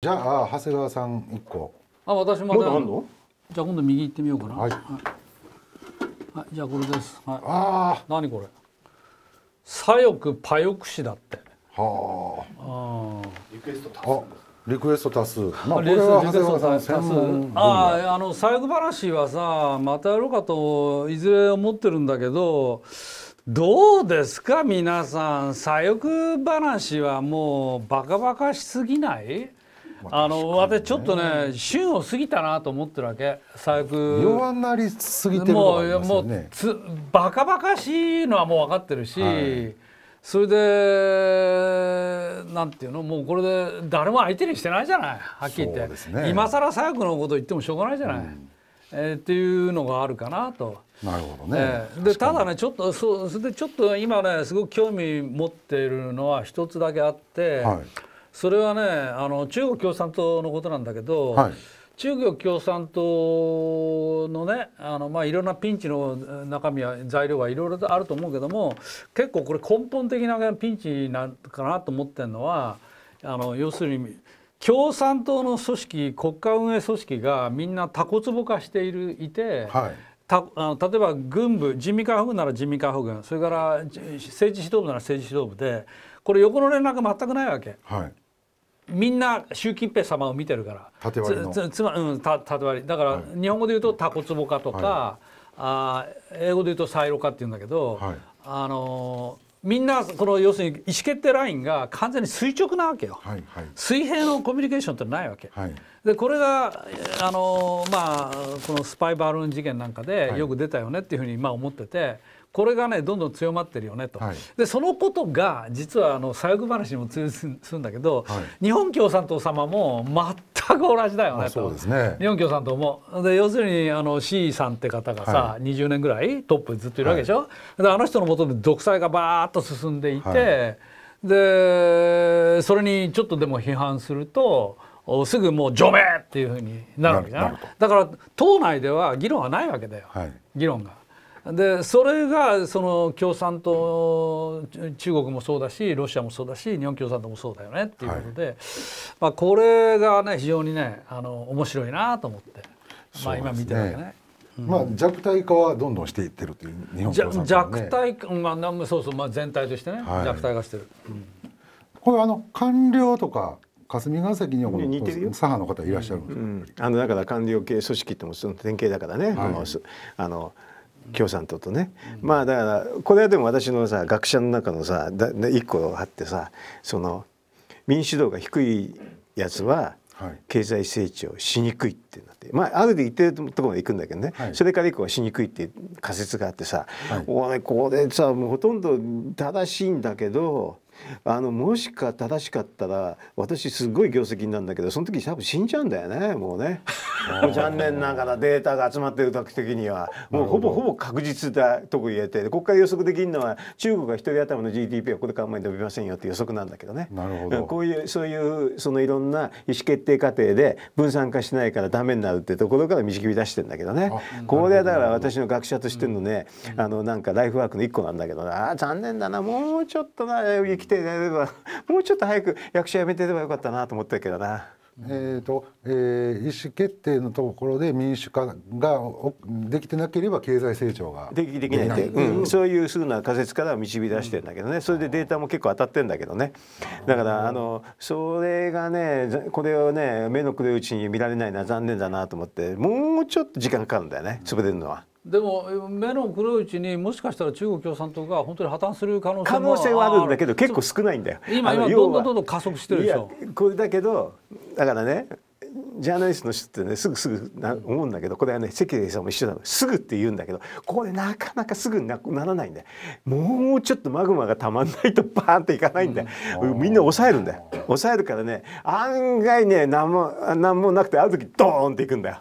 じゃあ長谷川さん一個。あ私もまだあんの？じゃあ今度右行ってみようかな。はい。はい、はい、じゃあこれです。はい、ああ。何これ？左翼パ翼氏だって。はあ。ああ。リクエスト多数。リクエスト多数。まあこれは長谷川さん専門あああの左翼話はさまたやろうかといずれ思ってるんだけど。どうですか皆さん左翼話はもうバカバカしすぎないあの私ちょっとね旬を過ぎたなと思ってるわけ最悪弱なりすぎてるのがあもうもうつバカバカしいのはもう分かってるし、それでなんていうのもうこれで誰も相手にしてないじゃないはっきり言って、ね、今更左翼のこと言ってもしょうがないじゃない、うん、えー、っていうのがあるかなと。なるほどね、えー、でただねちょっとそうそれでちょっと今ねすごく興味持っているのは一つだけあって、はいそれはねあの中国共産党のことなんだけど、はい、中国共産党のねあの、まあ、いろんなピンチの中身は材料はいろいろあると思うけども結構これ根本的なピンチなかなと思ってるのはあの要するに共産党の組織国家運営組織がみんなタコつぼ化しているいて。はいたあの例えば軍部人民解放軍なら人民解放軍それから政治指導部なら政治指導部でこれ横の連絡全くないわけ。はいみんな習近平様を見てるから縦割りうん、た縦割りだから、日本語で言うとタコツボかとか、はい、あ英語で言うとサイロかっていうんだけど、はい、あのー、みんなこの要するに意思決定ラインが完全に垂直なわけよ、はいはい、水平のコミュニケーションってないわけ、はい、でこれがあのー、まあこのスパイバルーン事件なんかでよく出たよねっていうふうにまあ思ってて。これがねどんどん強まってるよねと、はい、でそのことが実はあの左翼話にも通するんだけど、はい、日本共産党様も全く同じだよねと、ね、日本共産党もで要するにあの C さんって方がさ、はい、20年ぐらいトップずっといるわけでしょ、であの人のもとで独裁がバーッと進んでいて、でそれにちょっとでも批判すると。すぐもう除名っていうふうになるわけじゃないだから党内では議論はないわけだよ、はい、議論が。でそれがその共産党中国もそうだしロシアもそうだし日本共産党もそうだよねっていうことで、はい、まあ、これがね非常にねあの面白いなと思って、まあ、今見てるわけね。まあ、弱体化はどんどんしていってるという日本共産党、ね、弱体化、まあ、そうそう、まあ、全体としてね、はい、弱体化してる、うん、これあの官僚とか霞が関にはこの左派の方いらっしゃるんですか、うん、あのだから官僚系組織ってもその典型だからね、はい、あの共産党とね、うん、まあだからこれはでも私のさ学者の中のさだ一個あってさその民主度が低いやつは経済成長しにくいってなって、まああるでってるところまで行くんだけどね、はい、それから以降はしにくいっていう仮説があってさ、はい、俺これさもうほとんど正しいんだけどあのもしか正しかったら私すごい業績なんだけどその時多分死んじゃうんだよねもうねもう 残念ながらデータが集まってる時的にはもうほぼほぼ確実だと言えてここから予測できるのは中国が1人当たりの GDP はこれからあんまり伸びませんよって予測なんだけどねなるほどこういうそういうそのいろんな意思決定過程で分散化しないからダメになるってところから導き出してんだけどねこれはだから私の学者としてのね、うん、あのなんかライフワークの一個なんだけどあ残念だなもうちょっとな生き来てやればもうちょっと早く役者辞めてればよかったなと思ったけどな。えーとえー、意思決定のところで民主化ができてなければ経済成長ができできないって、うん、そういうふうな仮説から導き出してるんだけどね、うん、それでデータも結構当たってんだけどねだからあのそれがねこれをね目のくれうちに見られないのは残念だなと思ってもうちょっと時間かかるんだよね潰れるのは。でも目の黒いうちにもしかしたら中国共産党が本当に破綻する可能性可能性はあるんだけど結構少ないんだよ。今今どんどんどんどん加速してるでしょ。これだけどだからねジャーナリストの人ってねすぐすぐな思うんだけどこれはね関根さんも一緒なのすぐって言うんだけどこれなかなかすぐなならないんだよもうちょっとマグマがたまんないとバーンっていかないんだよ、うん、みんな抑えるんだよ抑えるからね案外ね何も何もなくてある時ドーンっていくんだよ。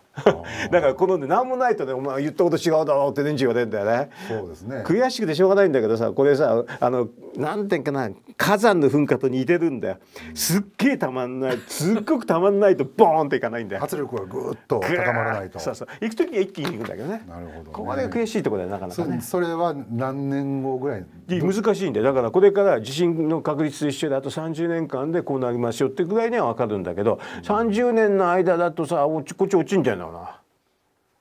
だ からこのね何もないとねお前言ったこと違うだろうって電池が出るんだよね。そうですね悔しくてしょうがないんだけどさこれさあのなんていうかな火山の噴火と似てるんだよ。すっげえたまんないすっごくたまんないとボーンっていかないんだよ。圧力がぐっと高まらないと。そうそう行く時は一気に行くんだけどね。なるほど、ね、ここで悔しいところだよなかなかねそ。それは何年後ぐらい難しいんだよだからこれから地震の確率と一緒であと30年間でこうなりますよってぐらいには分かるんだけど、うん、30年の間だとさこっちこっち落ちんじゃないろ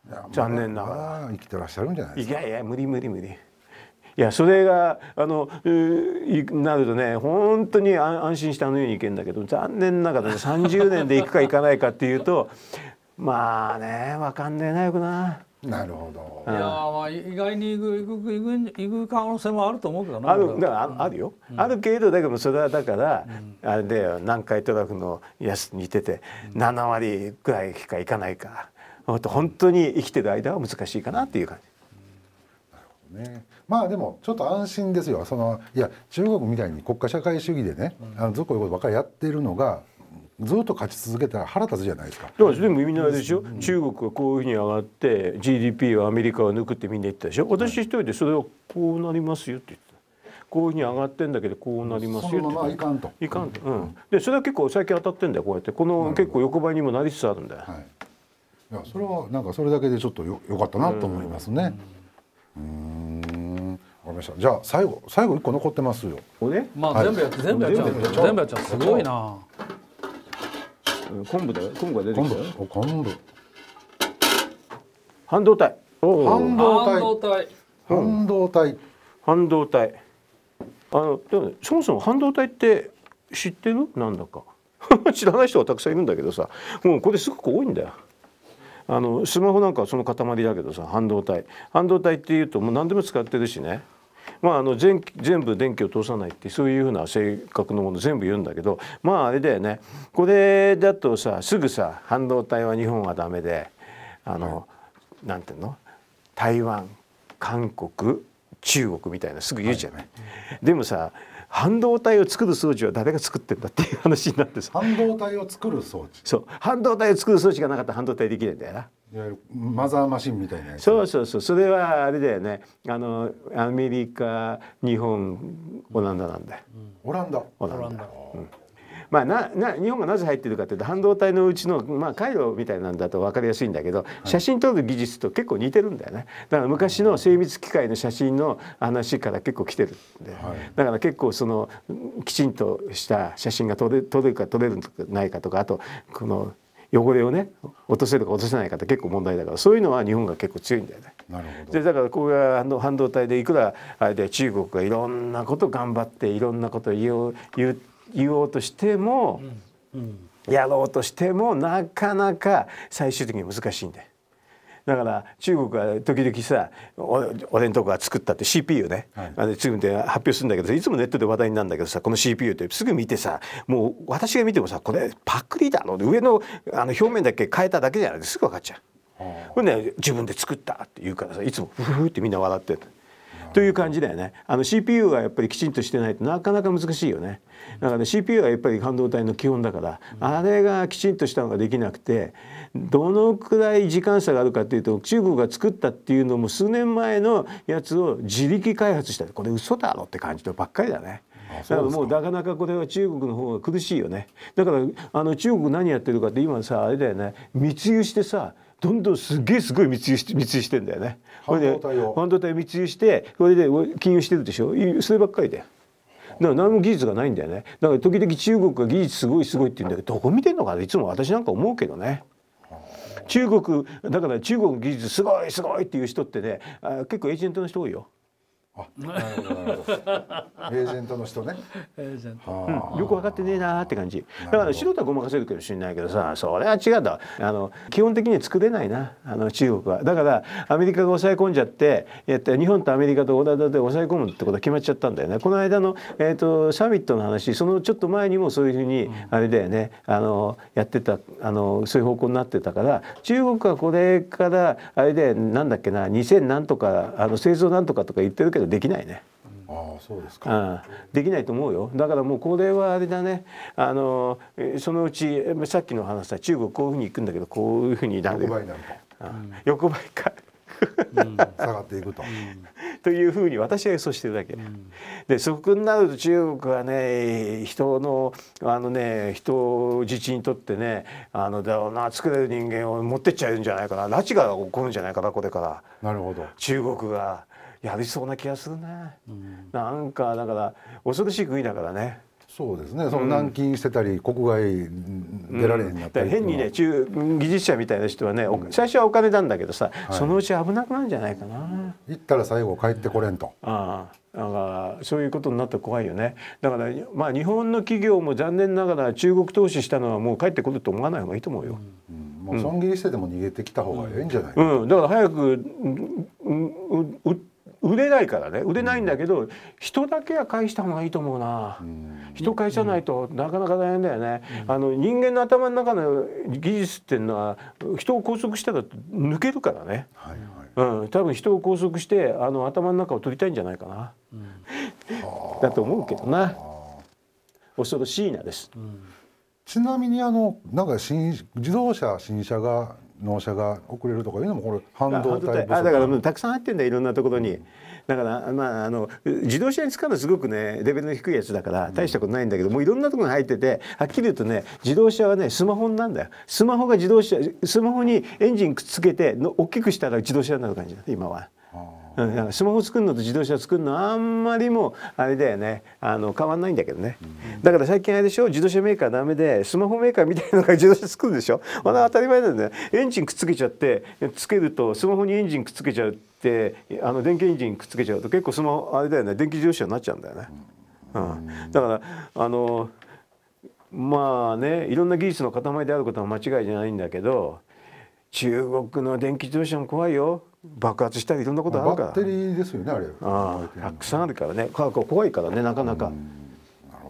うな残念ながら、ま生きてらっしゃるんじゃないですかいやいや無理無理無理いやそれがあのなるとね本当に安心してあの世に行けんだけど残念ながら、ね、30年で行くか行かないかっていうと まあね分かんねえなよくな。なるほど。うん、いやまあ意外に行く行く行くく可能性もあると思うけどな。あるだからあるよ、うん、あるけどだけどそれはだから、うん、あれで南海トラフのやつに似てて7割くらいしか行かないか本当に生きてる間は難しいかなっていう感じ。ね。まあでもちょっと安心ですよそのいや中国みたいに国家社会主義でね、うん、あのずっとこういうことばっかりやってるのがずっと勝ち続けたら腹立つじゃないですか。だからでも意味ないでしょ、うん、中国がこういうふうに上がって GDP はアメリカを抜くってみんな言ったでしょ私一人でそれはこうなりますよって言ってこういうふうに上がってんだけどこうなりますよってままいかんといかんと、うん、でそれは結構最近当たってんだよこうやってこの結構横ばいにもなりつつあるんだよ、はいやそれはなんかそれだけでちょっとよよかったなと思いますね。うんわかりました。じゃあ最後最後一個残ってますよ。これ？まあ、はい全部やっ全ちゃう全部やっちゃう全部やっちゃうすごいな。う昆布だよ昆布が出てきた度よお今度半導体半半導導体体半導体半導体あのでもねそもそも半導体って知ってるなんだか 知らない人がたくさんいるんだけどさもうこれすごく多いんだよあのスマホなんかはその塊だけどさ半導体半導体っていうともう何でも使ってるしねまあ、あの全全部電気を通さないってそういうふうな性格のもの全部言うんだけどまああれだよねこれだとさすぐさ半導体は日本はダメであの、はい、なんていうの台湾韓国中国みたいなすぐ言うじゃない、はい、でもさ半導体を作る装置は誰が作ってんだっていう話になって半導体を作る装置そう半導体を作る装置がなかったら半導体できないんだよないわゆるマザーマシンみたいなそうそうそうそれはあれだよねあのアメリカ日本オランダなんだよ、うん、オランダオランダ、うんまあ、なな日本がなぜ入っているかというと半導体のうちの、まあ、回路みたいなんだと分かりやすいんだけど写真撮る技術と結構似てるんだよねだから昔の精密機械の写真の話から結構来てるんで、はい、だから結構そのきちんとした写真が撮れ撮れるか撮れるんないかとかあとこの汚れをね落とせるか落とせないかって結構問題だからそういうのは日本が結構強いんだよね。なるほどでだからここが半導体でいくらあれで中国がいろんなこと頑張っていろんなことを言う言って。言おうとしても、やろうとしてもなかなか最終的に難しいんだよ。だから中国は時々さ俺んとこが作ったって CPU ね、はい、あの自分で発表するんだけどいつもネットで話題になるんだけどさこの CPU ってすぐ見てさもう私が見てもさこれパクリだろ上のあの表面だけ変えただけじゃなくてすぐ分かっちゃう。ほんで自分で作ったって言うからさいつもふふってみんな笑ってる。という感じだよねあの CPU がやっぱりきちんとしてないとなかなか難しいよねだから、ね、CPU はやっぱり半導体の基本だからあれがきちんとしたのができなくてどのくらい時間差があるかというと中国が作ったっていうのも数年前のやつを自力開発したこれ嘘だろって感じとばっかりだね。だからもうなかなかこれは中国の方が苦しいよねだからあの中国何やってるかって今さあれだよね密輸してさどんどんすっげえすごい密輸して密輸してんだよね。半導体を半導体密輸してこれで金融してるでしょそればっかりで。だから何も技術がないんだよねだから時々中国が技術すごいすごいって言うんだけどどこ見てんのかないつも私なんか思うけどね中国だから中国の技術すごいすごいっていう人ってね結構エージェントの人多いよあなるほどエージェントの人ねエージェント、よく分かってねえなーって感じだから素人はごまかせるかもしれないけどさそれは違うだあの基本的に作れないなあの中国はだからアメリカが抑え込んじゃって日本とアメリカとオー同じで抑え込むってことは決まっちゃったんだよねこの間の、えーと、サミットの話そのちょっと前にもそういうふうにあれだよね、あのやってたあのそういう方向になってたから中国はこれからあれでなんだっけな2000何とかあの製造なんとかとか言ってるけどはできないね。あそうですか、できないと思うよだからもうこれはあれだねあのそのうちさっきの話さ中国こういうふうに行くんだけどこういうふうになる横ばいなうん、横ばいかうん、下がっていくと。というふうに私は予想してるだけ。うん、でそこになると中国はね人のあのね人自治にとってねあのだろうな作れる人間を持ってっちゃうんじゃないかな拉致が起こるんじゃないかなこれから。なるほど中国がやりそうな気がするね、うん、なんかだから恐ろしい国だからねそうですねその軟禁してたり、うん、国外出られへんなったり、うん、変にね中技術者みたいな人はね、うん、最初はお金なんだけどさ、はい、そのうち危なくなるんじゃないかな行ったら最後帰ってこれんとああだからそういうことになって怖いよねだからまあ日本の企業も残念ながら中国投資したのはもう帰ってくると思わない方がいいと思うよ、もう損切りしてでも逃げてきた方がいいんじゃないか、うんだから早く売っ売れないからね売れないんだけど、人だけは返した方がいいと思うな、人返さないとなかなか大変だよね、あの人間の頭の中の技術っていうのは人を拘束したら抜けるからね、はいはい、うん、多分人を拘束してあの頭の中を取りたいんじゃないかな、うん、だと思うけどな恐ろしいなです。ちなみにあのなんか新自動車新車が納車が遅れるとかいうのもこれ半導体あだからたくさん入ってんだいろんなところに、うん、だからまああの自動車に使うのはすごくねレベルの低いやつだから大したことないんだけど、うん、もういろんなところに入っててはっきり言うとね自動車はねスマホなんだよスマホが自動車スマホにエンジンくっつけての大きくしたら自動車になる感じだ今は。はあうん、スマホ作るのと自動車作るのあんまりもあれだよねあの変わんないんだけどね、うん、だから最近あれでしょ自動車メーカーダメでスマホメーカーみたいなのが自動車作るでしょ、うん、だ当たり前なんだよねエンジンくっつけちゃってつけるとスマホにエンジンくっつけちゃうってあの電気エンジンくっつけちゃうと結構スマホあれだよね電気自動車になっちゃうんだよね。うん、だからあのまあねいろんな技術の塊であることは間違いじゃないんだけど中国の電気自動車も怖いよ爆発したりいろんなことあるからバッテリーですよねあれあたくさんあるからね科学は怖いからねなかなか。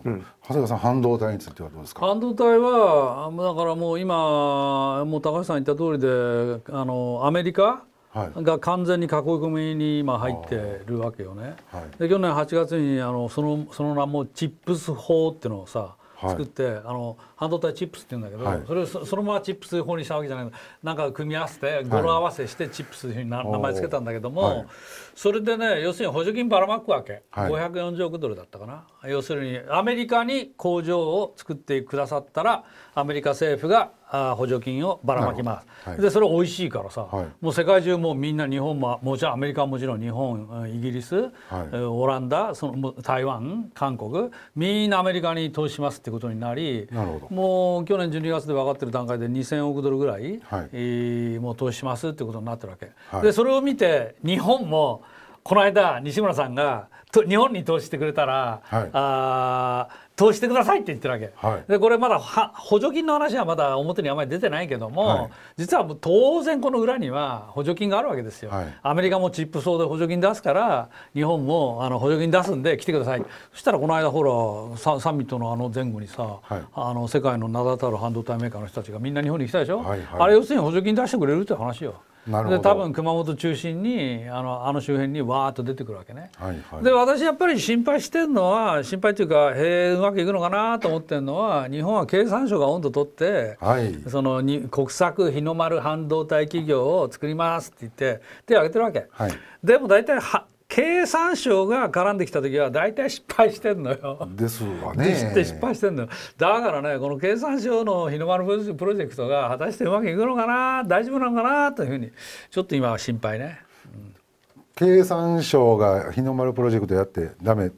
うん、長谷川さん半導体についてはどうですか半導体はだからもう今もう高橋さん言った通りであのアメリカが完全に囲い込みに今入ってるわけよね。はい、で去年8月にあのそのその名もチップス法っていうのをさ作って、はい、あの半導体チップスって言うんだけど、はい、それをそのままチップス法にしたわけじゃないなんか組み合わせて語呂合わせしてチップスというふうに名前つけたんだけども、それでね要するに補助金ばらまくわけ、はい、540億ドルだったかな要するにアメリカに工場を作ってくださったらアメリカ政府が補助金をばらまきます、はい、でそれ美味しいからさ、はい、もう世界中もみんな日本ももちろんアメリカもちろん日本イギリス、はい、オランダその台湾韓国みんなアメリカに投資しますってことになりもう去年12月で分かってる段階で2,000億ドルぐらい、はいえー、もう投資しますってことになってるわけ、でそれを見て日本もこの間西村さんが日本に投資してくれたら、はい、あ通してくださいって言ってるわけ、はい、でこれまだ補助金の話はまだ表にあまり出てないけども、はい、実はもう当然この裏には補助金があるわけですよ、はい、アメリカもチップ層で補助金出すから日本もあの補助金出すんで来てくださいそしたらこの間ほらサミットのあの前後にさ、あの世界の名だたる半導体メーカーの人たちがみんな日本に来たでしょ、はいはい、あれ要するに補助金出してくれるって話よ。で多分熊本中心にあのあの周辺にわーっと出てくるわけね。はいはい、で私やっぱり心配してるのは心配っていうかへえうまくいくのかなと思ってるのは日本は経産省が温度取って、はい、そのに国策日の丸半導体企業を作りますって言って手を挙げてるわけ。はい、でも大体は経産省が絡んできた時は大体失敗してんのよ。ですわね。失敗してんのよ。だからねこの経産省の日の丸プロジェクトが果たしてうまくいくのかな大丈夫なのかなというふうにちょっと今は心配ね。うん、経産省が日の丸プロジェクトやってダメ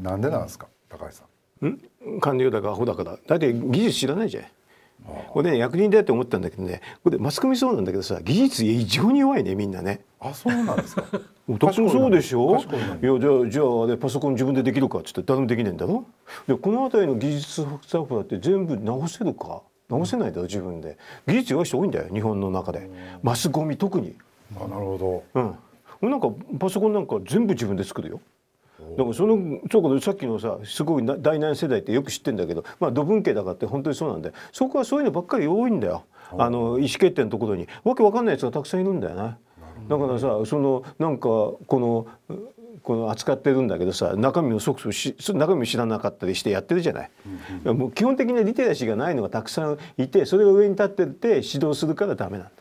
なんでなんですか、うん、高橋さん。ん官僚だかアホだから大体技術知らないじゃん。これね役人だって思ったんだけどねこれマスコミそうなんだけどさ技術異常に弱いねみんなね。あそうなんですか。私 もそうでしょ。いやじゃあじゃあ、ね、パソコン自分でできるかっつっと誰もできないんだろ。でこの辺りの技術スタッフだって全部直せるか直せないだろ自分で。技術弱い人多いんだよ日本の中で。マスコミ特に。あなるほど。うん。なんかパソコンなんか全部自分で作るよ。だからそのそうかさっきのさすごい第何世代ってよく知ってるんだけどまあ土文系だからって本当にそうなんでそこはそういうのばっかり多いんだよあの意思決定のところにわけわかんないやつがたくさんいるんだよね。だからさそのなんかこのこの扱ってるんだけどさ中身をそくし中身を知らなかったりしてやってるじゃない、もう基本的なリテラシーがないのがたくさんいてそれが上に立ってて指導するからダメなんだ、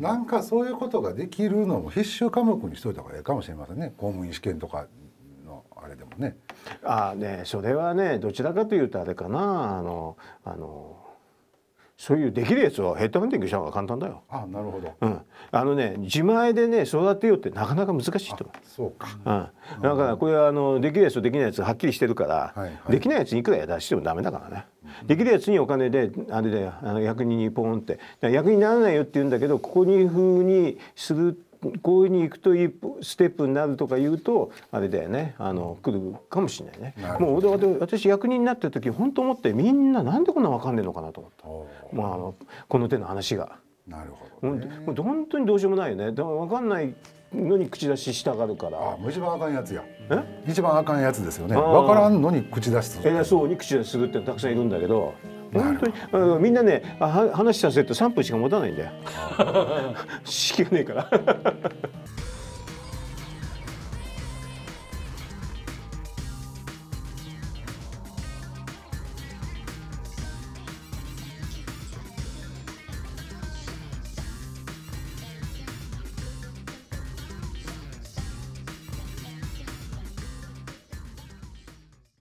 なんかそういうことができるのも必修科目にしといた方がいいかもしれませんね公務員試験とかれでもね。ああねそれはねどちらかというとあれかなあのあのそういうできるやつはヘッドハンティングした方が簡単だよ。あなるほど。うん。あのね自前でね育てようってなかなか難しいと思う。そうか。うん。だからこれはあのできるやつとできないやつはっきりしてるから、はいはい、できないやつにいくらや出してもダメだからね。できるやつにお金であれであの役人にポンって役にならないよって言うんだけどここにふうにするってこういうふうにいくといいステップになるとか言うとあれだよねあの来るかもしれないね。もう私役人になった時本当思ってみんななんでこんな分かんねえのかなと思った、まあ、この手の話が。なるほど、ね、もう本当にどうしようもないよね。だから分かんないのに口出ししたがるから。あもう一番あかんやつや。え一番あかんやつですよね。分からんのに口出しする。そうに口出しするってたくさんいるんだけど、本当に、うん、みんなねは話させると3分しか持たないんだよ知識がねえから